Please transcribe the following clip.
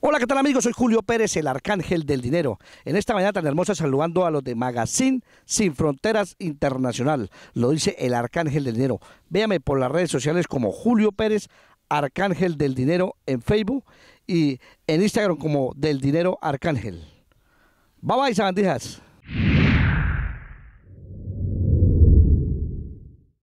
Hola, ¿qué tal amigos? Soy Julio Pérez, el Arcángel del Dinero. En esta mañana tan hermosa saludando a los de Magazine Sin Fronteras Internacional. Lo dice el Arcángel del Dinero. Véame por las redes sociales como Julio Pérez, Arcángel del Dinero en Facebook y en Instagram como Del Dinero Arcángel. Bye bye, sabandijas.